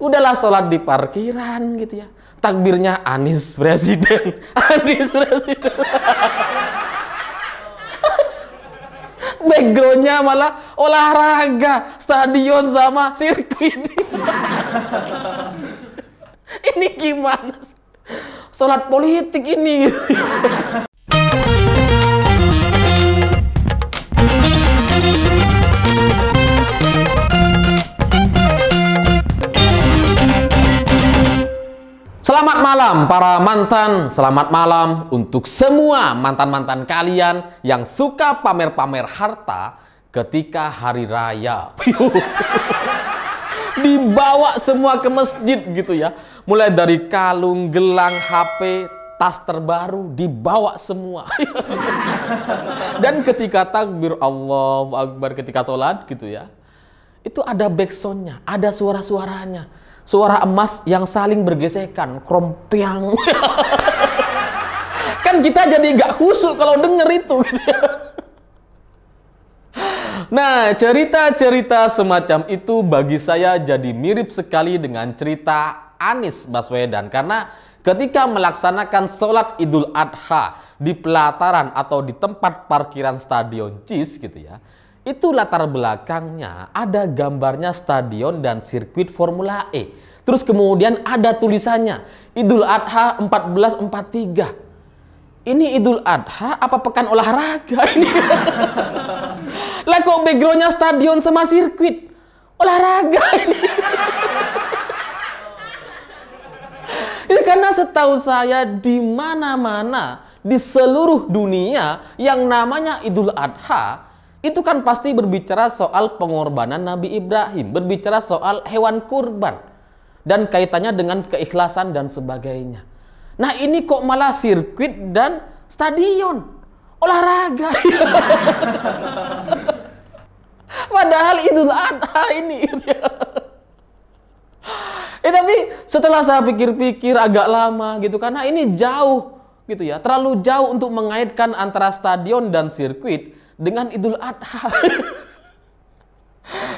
udahlah sholat di parkiran gitu ya takbirnya Anis Presiden Anis Presiden backgroundnya malah olahraga stadion sama sirkuit ini gimana sholat politik ini Selamat malam para mantan, selamat malam untuk semua mantan-mantan kalian yang suka pamer-pamer harta ketika hari raya. Dibawa semua ke masjid gitu ya. Mulai dari kalung, gelang, HP, tas terbaru dibawa semua. Dan ketika takbir Allah Akbar ketika sholat gitu ya. Itu ada backsoundnya, ada suara-suaranya suara emas yang saling bergesekan, krompiang. kan kita jadi gak khusyuk kalau denger itu. Gitu. Nah, cerita-cerita semacam itu bagi saya jadi mirip sekali dengan cerita Anis Baswedan karena ketika melaksanakan sholat Idul Adha di pelataran atau di tempat parkiran Stadion Cis gitu ya, itu latar belakangnya ada gambarnya stadion dan sirkuit Formula E. Terus kemudian ada tulisannya Idul Adha 1443. Ini Idul Adha apa pekan olahraga ini? lah kok backgroundnya stadion sama sirkuit? Olahraga ini. ya, karena setahu saya di mana-mana di seluruh dunia yang namanya Idul Adha itu kan pasti berbicara soal pengorbanan Nabi Ibrahim, berbicara soal hewan kurban dan kaitannya dengan keikhlasan dan sebagainya. Nah, ini kok malah sirkuit dan stadion olahraga. Padahal Idul Adha ini. eh tapi setelah saya pikir-pikir agak lama gitu karena ini jauh gitu ya, terlalu jauh untuk mengaitkan antara stadion dan sirkuit dengan Idul Adha.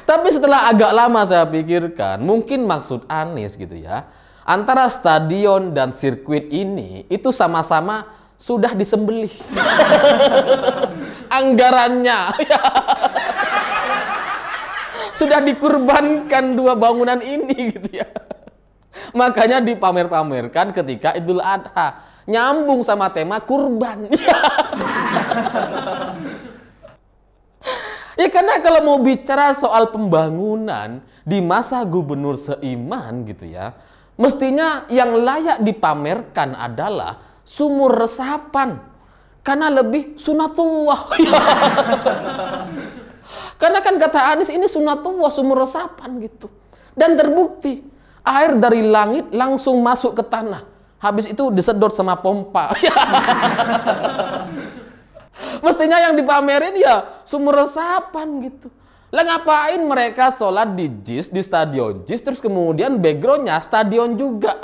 Tapi setelah agak lama saya pikirkan, mungkin maksud Anies gitu ya, antara stadion dan sirkuit ini itu sama-sama sudah disembelih. Anggarannya. sudah dikurbankan dua bangunan ini gitu ya. Makanya dipamer-pamerkan ketika Idul Adha. Nyambung sama tema kurban. Ya karena kalau mau bicara soal pembangunan di masa gubernur seiman gitu ya, mestinya yang layak dipamerkan adalah sumur resapan. Karena lebih sunatullah. karena kan kata Anies ini sunatullah, sumur resapan gitu. Dan terbukti, air dari langit langsung masuk ke tanah. Habis itu disedot sama pompa. Mestinya yang dipamerin ya sumur resapan gitu. Lah ngapain mereka sholat di JIS, di stadion JIS, terus kemudian backgroundnya stadion juga.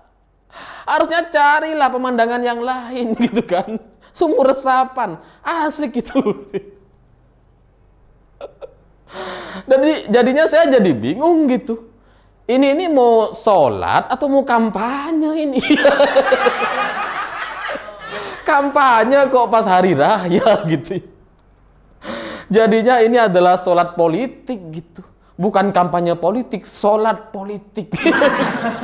Harusnya carilah pemandangan yang lain gitu kan. Sumur resapan, asik gitu. Jadi jadinya saya jadi bingung gitu. Ini ini mau sholat atau mau kampanye ini? kampanye kok pas hari raya gitu. Jadinya ini adalah sholat politik gitu. Bukan kampanye politik, sholat politik.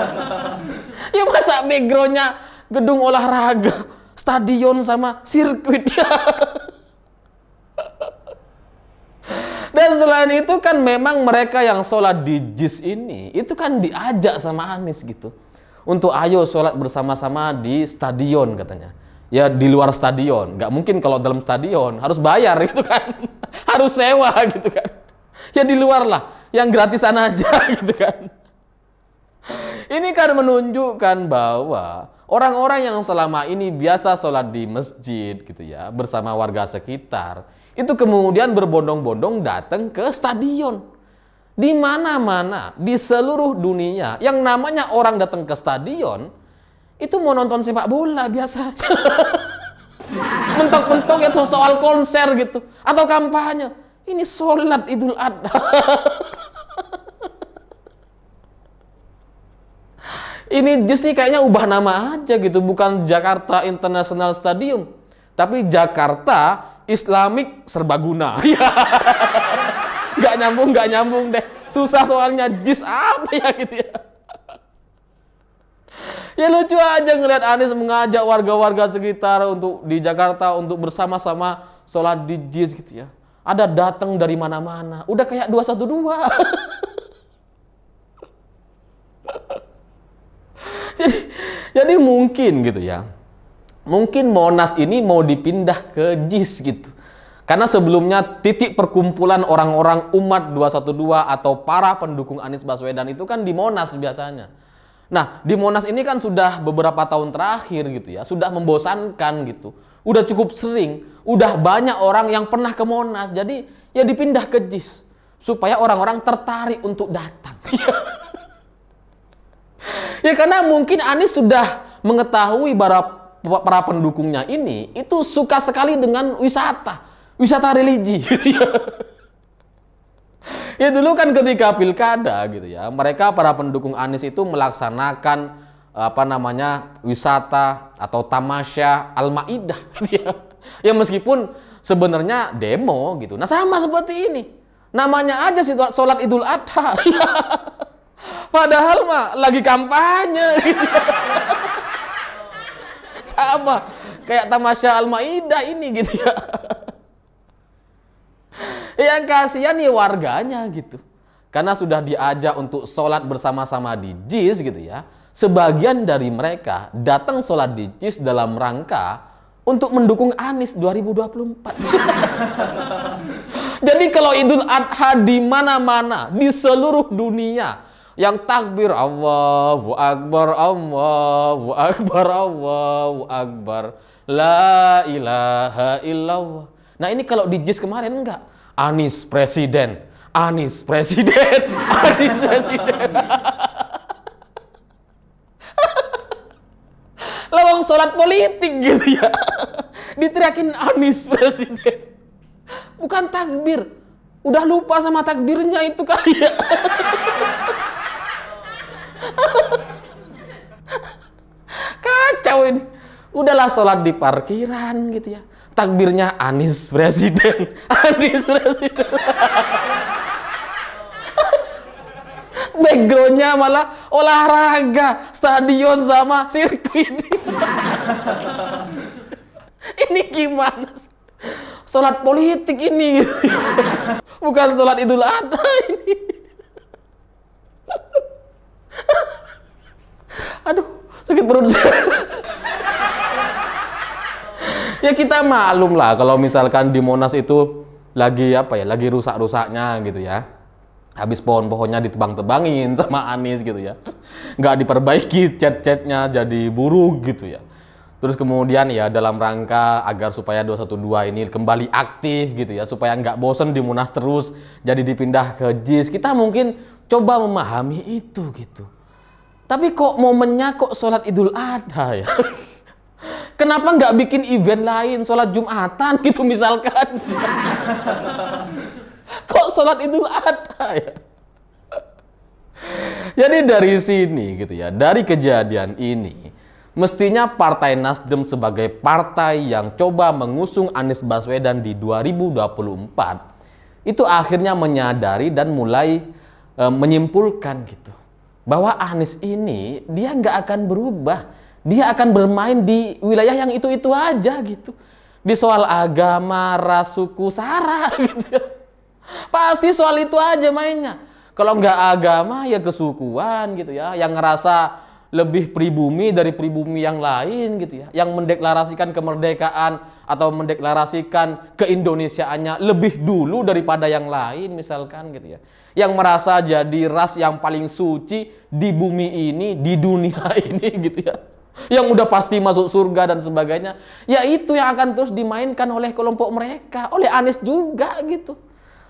ya masa backgroundnya gedung olahraga, stadion sama sirkuit Dan selain itu kan memang mereka yang sholat di JIS ini, itu kan diajak sama Anies gitu. Untuk ayo sholat bersama-sama di stadion katanya ya di luar stadion. Gak mungkin kalau dalam stadion harus bayar gitu kan, harus sewa gitu kan. Ya di luar lah, yang gratisan aja gitu kan. Ini kan menunjukkan bahwa orang-orang yang selama ini biasa sholat di masjid gitu ya bersama warga sekitar itu kemudian berbondong-bondong datang ke stadion di mana-mana di seluruh dunia yang namanya orang datang ke stadion itu mau nonton sepak bola biasa Mentok-mentok itu soal konser gitu. Atau kampanye. Ini sholat idul adha. ini just kayaknya ubah nama aja gitu bukan Jakarta International Stadium tapi Jakarta Islamic Serbaguna ya. nggak nyambung nggak nyambung deh susah soalnya jis apa ya gitu ya Ya lucu aja ngeliat Anies mengajak warga-warga sekitar untuk di Jakarta untuk bersama-sama sholat di JIS gitu ya. Ada datang dari mana-mana. Udah kayak 212. jadi, jadi mungkin gitu ya. Mungkin Monas ini mau dipindah ke JIS gitu. Karena sebelumnya titik perkumpulan orang-orang umat 212 atau para pendukung Anies Baswedan itu kan di Monas biasanya. Nah, di Monas ini kan sudah beberapa tahun terakhir gitu ya, sudah membosankan gitu. Udah cukup sering, udah banyak orang yang pernah ke Monas. Jadi ya dipindah ke JIS supaya orang-orang tertarik untuk datang. ya karena mungkin Anies sudah mengetahui para para pendukungnya ini itu suka sekali dengan wisata, wisata religi ya dulu kan ketika pilkada gitu ya, mereka para pendukung Anies itu melaksanakan apa namanya wisata atau tamasya al-maidah gitu ya. ya meskipun sebenarnya demo gitu. Nah sama seperti ini, namanya aja sih sholat Idul Adha. Padahal mah lagi kampanye gitu. Ya. sama kayak tamasya al-maidah ini gitu ya yang kasihan nih warganya gitu. Karena sudah diajak untuk sholat bersama-sama di JIS gitu ya. Sebagian dari mereka datang sholat di JIS dalam rangka untuk mendukung Anies 2024. Jadi kalau Idul Adha di mana-mana, di seluruh dunia, yang takbir Allahu Akbar Allahu Akbar Allahu Akbar La ilaha illallah Nah ini kalau di JIS kemarin enggak Anis presiden, Anis presiden, Anis presiden. Lawang sholat politik gitu ya. Diteriakin Anis presiden. Bukan takbir. Udah lupa sama takbirnya itu kali ya. Kacau ini. Udahlah sholat di parkiran gitu ya takbirnya Anis Presiden. Anis Presiden. Backgroundnya malah olahraga, stadion sama sirkuit. ini gimana? Sholat politik ini. Bukan sholat idul adha ini. Aduh, sakit perut ya kita maklum lah kalau misalkan di Monas itu lagi apa ya, lagi rusak-rusaknya gitu ya. Habis pohon-pohonnya ditebang-tebangin sama Anies gitu ya. Nggak diperbaiki cat-catnya jadi buruk gitu ya. Terus kemudian ya dalam rangka agar supaya 212 ini kembali aktif gitu ya, supaya nggak bosen di Munas terus, jadi dipindah ke JIS. Kita mungkin coba memahami itu gitu. Tapi kok momennya kok sholat idul adha ya? Kenapa nggak bikin event lain, sholat Jumatan gitu misalkan? Kok sholat itu ada? ya? Jadi dari sini gitu ya, dari kejadian ini, mestinya Partai Nasdem sebagai partai yang coba mengusung Anies Baswedan di 2024 itu akhirnya menyadari dan mulai e, menyimpulkan gitu bahwa Anies ini dia nggak akan berubah dia akan bermain di wilayah yang itu-itu aja gitu. Di soal agama, ras, suku, sara gitu. Pasti soal itu aja mainnya. Kalau nggak agama ya kesukuan gitu ya, yang ngerasa lebih pribumi dari pribumi yang lain gitu ya. Yang mendeklarasikan kemerdekaan atau mendeklarasikan keindonesiaannya lebih dulu daripada yang lain misalkan gitu ya. Yang merasa jadi ras yang paling suci di bumi ini, di dunia ini gitu ya yang udah pasti masuk surga dan sebagainya. Ya itu yang akan terus dimainkan oleh kelompok mereka, oleh Anies juga gitu.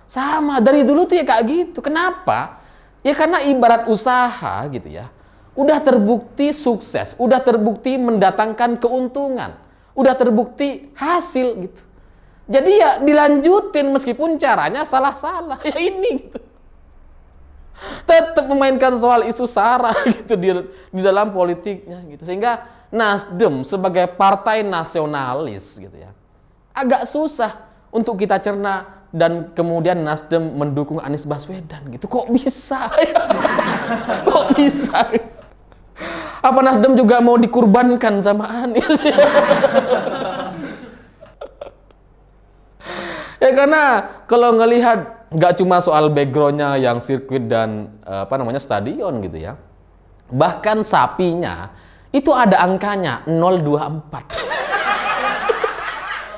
Sama dari dulu tuh ya kayak gitu. Kenapa? Ya karena ibarat usaha gitu ya. Udah terbukti sukses, udah terbukti mendatangkan keuntungan, udah terbukti hasil gitu. Jadi ya dilanjutin meskipun caranya salah-salah. Ya ini gitu. Tet memainkan soal isu sara gitu di, di dalam politiknya gitu. Sehingga Nasdem sebagai partai nasionalis gitu ya. Agak susah untuk kita cerna dan kemudian Nasdem mendukung Anies Baswedan gitu. Kok bisa? Ya? Kok bisa? Apa Nasdem juga mau dikurbankan sama Anies? ya, ya karena kalau ngelihat nggak cuma soal backgroundnya yang sirkuit dan eh, apa namanya stadion gitu ya. Bahkan sapinya itu ada angkanya 024.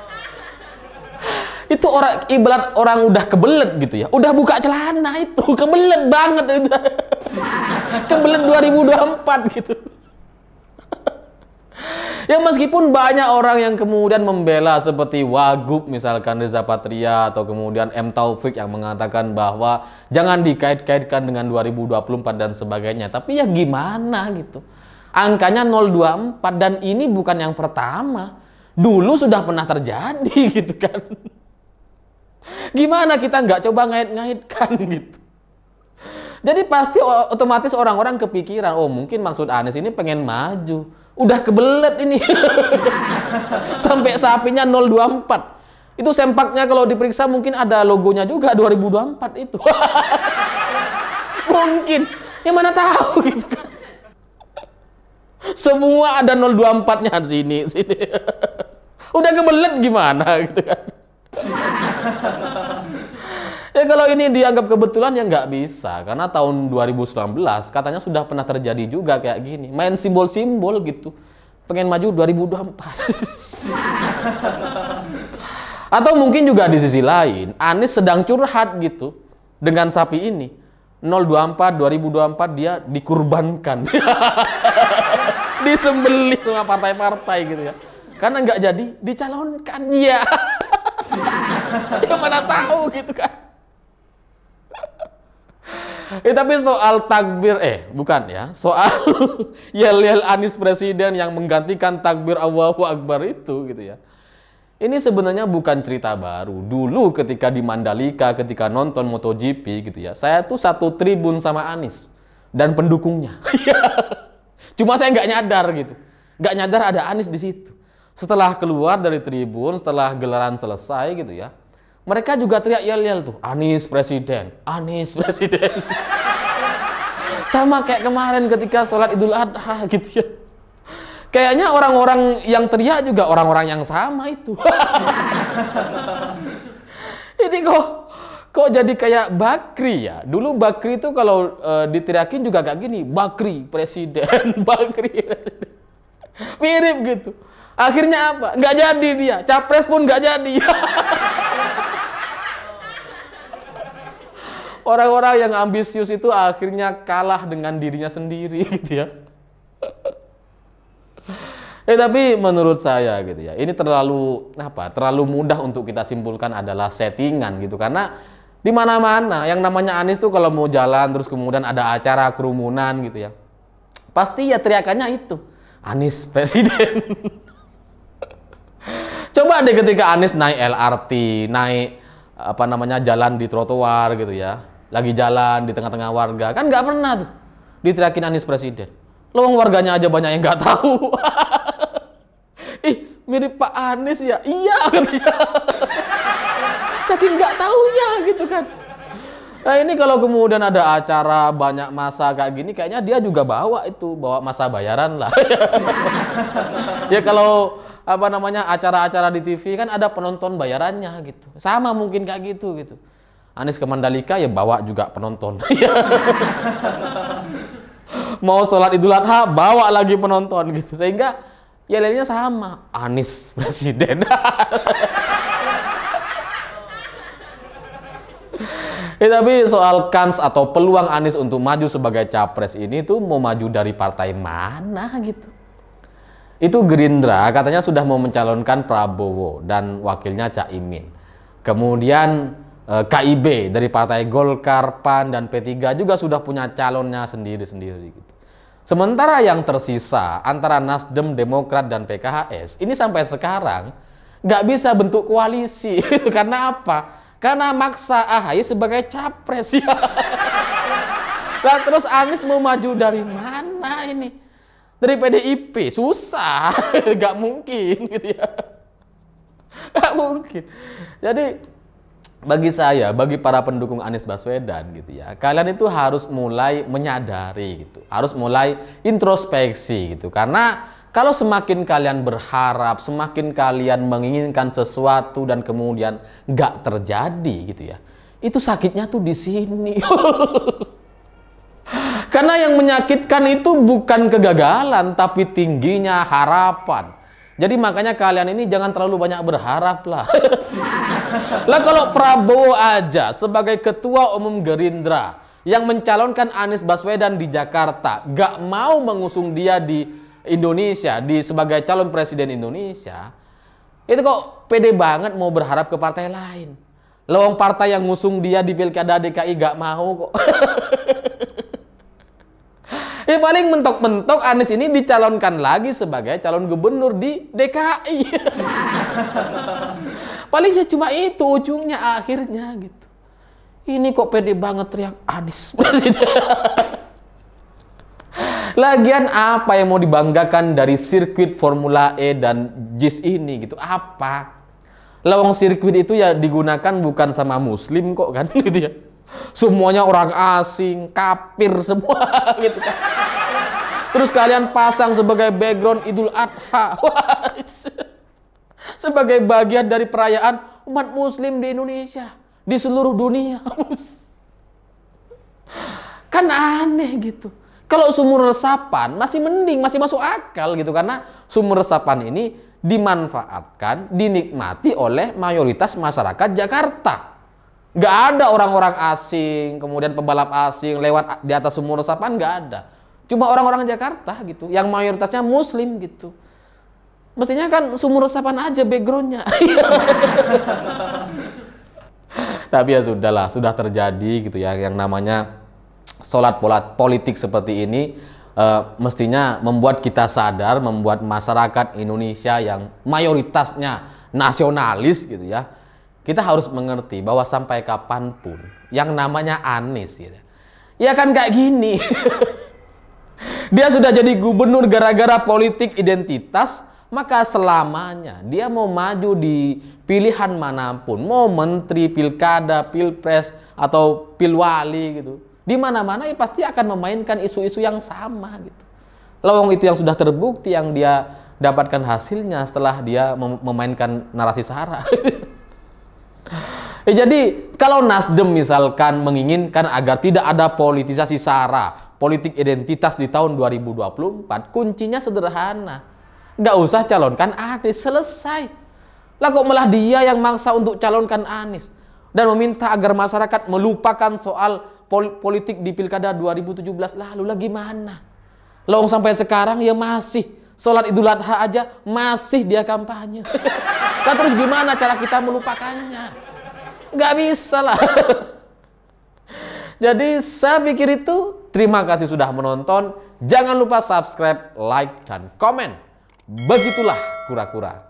itu orang ibarat orang udah kebelet gitu ya. Udah buka celana itu, kebelet banget itu. kebelet 2024 gitu. Ya meskipun banyak orang yang kemudian membela seperti Wagub misalkan Reza Patria atau kemudian M Taufik yang mengatakan bahwa jangan dikait-kaitkan dengan 2024 dan sebagainya. Tapi ya gimana gitu. Angkanya 024 dan ini bukan yang pertama. Dulu sudah pernah terjadi gitu kan. Gimana kita nggak coba ngait-ngaitkan gitu. Jadi pasti otomatis orang-orang kepikiran, oh mungkin maksud Anies ini pengen maju udah kebelet ini sampai sapinya 024 itu sempaknya kalau diperiksa mungkin ada logonya juga 2024 itu mungkin yang mana tahu gitu kan semua ada 024-nya di sini sini udah kebelet gimana gitu kan Ya kalau ini dianggap kebetulan ya nggak bisa karena tahun 2019 katanya sudah pernah terjadi juga kayak gini main simbol-simbol gitu pengen maju 2024 atau mungkin juga di sisi lain Anies sedang curhat gitu dengan sapi ini 024 2024 dia dikurbankan disembelih sama partai-partai gitu ya karena nggak jadi dicalonkan iya. dia ya mana tahu gitu kan eh tapi soal takbir eh bukan ya soal yel yel Anies Presiden yang menggantikan takbir Allahu Akbar itu gitu ya ini sebenarnya bukan cerita baru dulu ketika di Mandalika ketika nonton MotoGP gitu ya saya tuh satu tribun sama Anies dan pendukungnya cuma saya nggak nyadar gitu nggak nyadar ada Anies di situ setelah keluar dari tribun setelah gelaran selesai gitu ya mereka juga teriak yel-yel tuh, Anies Presiden, Anies Presiden. Sama kayak kemarin ketika sholat idul adha gitu ya. Kayaknya orang-orang yang teriak juga orang-orang yang sama itu. Ini kok kok jadi kayak Bakri ya. Dulu Bakri itu kalau e, diteriakin juga kayak gini, Bakri presiden, Bakri presiden. Mirip gitu. Akhirnya apa? Nggak jadi dia. Capres pun nggak jadi. orang-orang yang ambisius itu akhirnya kalah dengan dirinya sendiri gitu ya. Eh tapi menurut saya gitu ya, ini terlalu apa? Terlalu mudah untuk kita simpulkan adalah settingan gitu karena di mana-mana yang namanya Anis tuh kalau mau jalan terus kemudian ada acara kerumunan gitu ya. Pasti ya teriakannya itu. Anis presiden. Coba deh ketika Anis naik LRT, naik apa namanya jalan di trotoar gitu ya lagi jalan di tengah-tengah warga kan nggak pernah tuh diteriakin Anies Presiden loh warganya aja banyak yang nggak tahu ih mirip Pak Anies ya iya katanya saking nggak ya gitu kan Nah ini kalau kemudian ada acara banyak masa kayak gini, kayaknya dia juga bawa itu, bawa masa bayaran lah. ya kalau apa namanya acara-acara di TV kan ada penonton bayarannya gitu, sama mungkin kayak gitu gitu. Anies ke Mandalika ya bawa juga penonton. Mau sholat Idul Adha bawa lagi penonton gitu. Sehingga ya lainnya sama. Anies presiden. ya, tapi soal kans atau peluang Anies untuk maju sebagai capres ini tuh mau maju dari partai mana gitu. Itu Gerindra katanya sudah mau mencalonkan Prabowo dan wakilnya Cak Imin. Kemudian Eh, KIB dari partai Golkar, PAN dan P3 juga sudah punya calonnya sendiri-sendiri gitu. Sementara yang tersisa antara Nasdem, Demokrat dan PKHs ini sampai sekarang nggak bisa bentuk koalisi karena apa? Karena maksa AHY sebagai capres ya. Dan terus Anies mau maju dari mana ini? Dari PDIP susah, nggak mungkin gitu ya. Nggak mungkin. Jadi bagi saya, bagi para pendukung Anies Baswedan gitu ya, kalian itu harus mulai menyadari gitu, harus mulai introspeksi gitu, karena kalau semakin kalian berharap, semakin kalian menginginkan sesuatu dan kemudian nggak terjadi gitu ya, itu sakitnya tuh di sini. Karena yang menyakitkan itu bukan kegagalan, tapi tingginya harapan. Jadi makanya kalian ini jangan terlalu banyak berharap lah. Lah kalau Prabowo aja sebagai ketua umum Gerindra yang mencalonkan Anies Baswedan di Jakarta, gak mau mengusung dia di Indonesia di sebagai calon presiden Indonesia, itu kok pede banget mau berharap ke partai lain. Lawang partai yang ngusung dia di Pilkada DKI gak mau kok. ya paling mentok-mentok Anies ini dicalonkan lagi sebagai calon gubernur di DKI. Paling ya cuma itu ujungnya akhirnya gitu. Ini kok pede banget teriak Anis presiden. Lagian apa yang mau dibanggakan dari sirkuit Formula E dan JIS ini gitu? Apa? Lawang sirkuit itu ya digunakan bukan sama muslim kok kan gitu ya. Semuanya orang asing, kapir semua gitu kan. Terus kalian pasang sebagai background Idul Adha sebagai bagian dari perayaan umat muslim di Indonesia, di seluruh dunia. kan aneh gitu. Kalau sumur resapan masih mending, masih masuk akal gitu karena sumur resapan ini dimanfaatkan, dinikmati oleh mayoritas masyarakat Jakarta. Gak ada orang-orang asing, kemudian pembalap asing lewat di atas sumur resapan gak ada. Cuma orang-orang Jakarta gitu, yang mayoritasnya Muslim gitu. Mestinya kan sumur resapan aja backgroundnya. Tapi ya sudahlah, sudah terjadi gitu ya. Yang namanya sholat polat politik seperti ini uh, mestinya membuat kita sadar, membuat masyarakat Indonesia yang mayoritasnya nasionalis gitu ya. Kita harus mengerti bahwa sampai kapanpun yang namanya Anies gitu. Ya kan kayak gini. Dia sudah jadi gubernur gara-gara politik identitas, maka selamanya dia mau maju di pilihan manapun, mau menteri, pilkada, pilpres atau pilwali gitu. Di mana-mana ya pasti akan memainkan isu-isu yang sama gitu. Lawang itu yang sudah terbukti yang dia dapatkan hasilnya setelah dia mem memainkan narasi sara. ya, jadi kalau Nasdem misalkan menginginkan agar tidak ada politisasi sara, politik identitas di tahun 2024, kuncinya sederhana nggak usah calonkan Anies, selesai. Lah kok malah dia yang maksa untuk calonkan Anies dan meminta agar masyarakat melupakan soal politik di Pilkada 2017 lalu lah gimana? Long sampai sekarang ya masih sholat idul adha aja masih dia kampanye. lah terus gimana cara kita melupakannya? Gak bisa lah. Jadi saya pikir itu terima kasih sudah menonton. Jangan lupa subscribe, like, dan komen. Begitulah kura-kura.